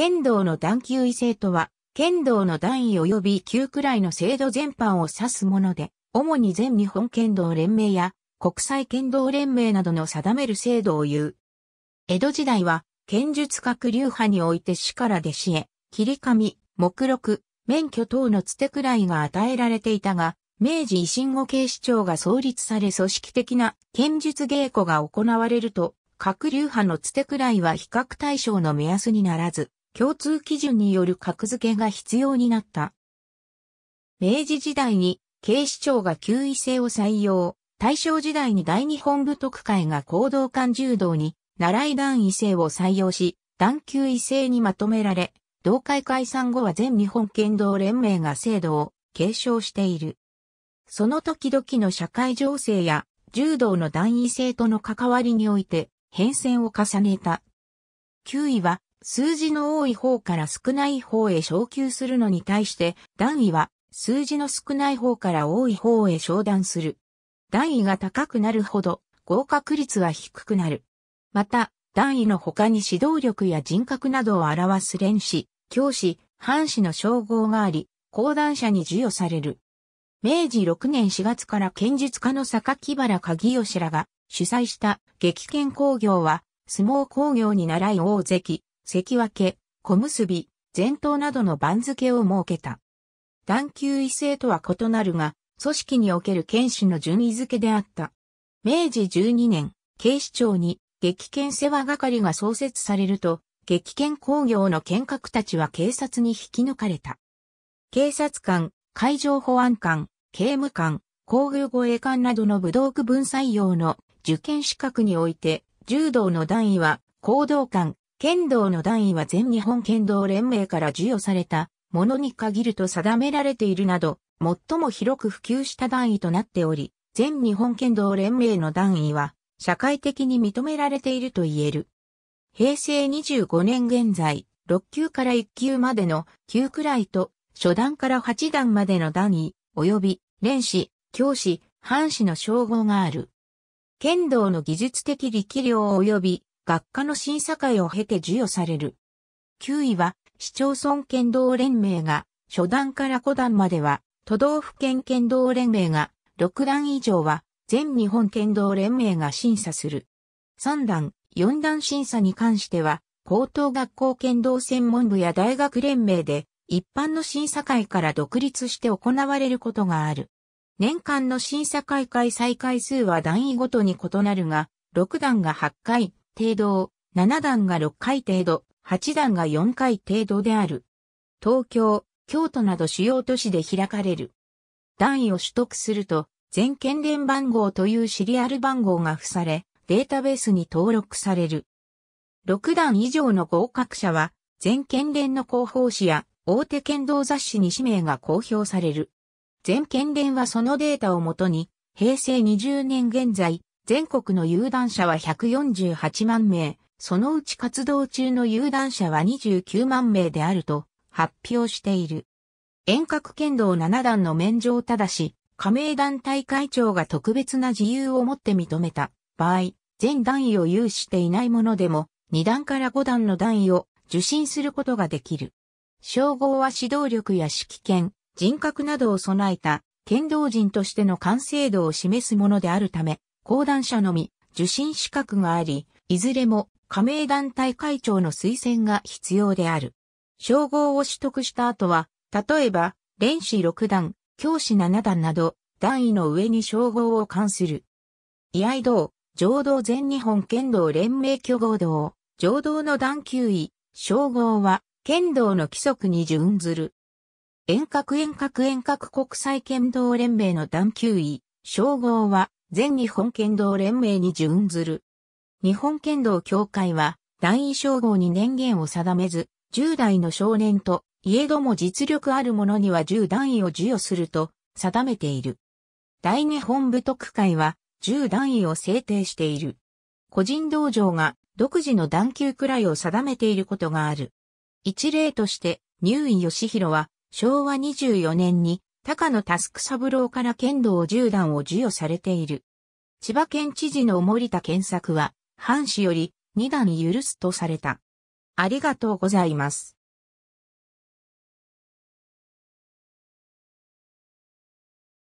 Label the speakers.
Speaker 1: 剣道の段級位制とは、剣道の段位及び級くらいの制度全般を指すもので、主に全日本剣道連盟や国際剣道連盟などの定める制度を言う。江戸時代は、剣術各流派において死から弟子へ、切り紙、目録、免許等のつてくらいが与えられていたが、明治維新後警視庁が創立され組織的な剣術稽古が行われると、各流派のつてくらいは比較対象の目安にならず、共通基準による格付けが必要になった。明治時代に警視庁が9位制を採用、大正時代に大日本部特会が行動管柔道に、習い団位制を採用し、団級位制にまとめられ、同会解散後は全日本剣道連盟が制度を継承している。その時々の社会情勢や柔道の団位制との関わりにおいて変遷を重ねた。9位は数字の多い方から少ない方へ昇級するのに対して、段位は数字の少ない方から多い方へ昇段する。段位が高くなるほど合格率は低くなる。また、段位の他に指導力や人格などを表す連士、教師、藩士の称号があり、講談者に授与される。明治6年4月から剣術家の坂木原鍵義らが主催した激剣工業は相撲工業に習い大関、関脇、小結前頭などの番付を設けた。段級異性とは異なるが、組織における剣士の順位付けであった。明治12年、警視庁に激剣世話係が創設されると、激剣工業の剣客たちは警察に引き抜かれた。警察官、海上保安官、刑務官、工具護衛官などの武道区分採用の受験資格において、柔道の段位は、行動官、剣道の段位は全日本剣道連盟から授与されたものに限ると定められているなど、最も広く普及した段位となっており、全日本剣道連盟の段位は社会的に認められていると言える。平成25年現在、6級から1級までの9くらいと、初段から8段までの段位、及び、連士、教師、藩士の称号がある。剣道の技術的力量及び学科の審査会を経て授与される。9位は、市町村剣道連盟が、初段から5段までは、都道府県剣道連盟が、6段以上は、全日本剣道連盟が審査する。3段、4段審査に関しては、高等学校剣道専門部や大学連盟で、一般の審査会から独立して行われることがある。年間の審査会開催回数は段位ごとに異なるが、6段が8回、程度、7段が6回程度、8段が4回程度である。東京、京都など主要都市で開かれる。段位を取得すると、全県連番号というシリアル番号が付され、データベースに登録される。6段以上の合格者は、全県連の広報誌や大手剣道雑誌に氏名が公表される。全県連はそのデータをもとに、平成20年現在、全国の有段者は148万名、そのうち活動中の有段者は29万名であると発表している。遠隔剣道7段の免状ただし、加盟団体会長が特別な自由をもって認めた場合、全段位を有していないものでも、2段から5段の段位を受信することができる。称号は指導力や指揮権、人格などを備えた、剣道人としての完成度を示すものであるため、講談社のみ受信資格があり、いずれも加盟団体会長の推薦が必要である。称号を取得した後は、例えば、連士6段、教師7段など、段位の上に称号を冠する。居合道、浄道全日本剣道連盟挙合道、浄道の段級位、称号は、剣道の規則に準ずる。遠隔遠隔遠隔国際剣道連盟の段級位、称号は、全日本剣道連盟に準ずる。日本剣道協会は、団員称号に年限を定めず、10代の少年と、いえども実力ある者には10団位を授与すると、定めている。大日本部特会は、10団位を制定している。個人道場が、独自の段級くらいを定めていることがある。一例として、入院義弘は、昭和24年に高野タスク三郎から剣道十段を授与されている。千葉県知事の森田健作は、藩士より2段許すとされた。ありがとうございます。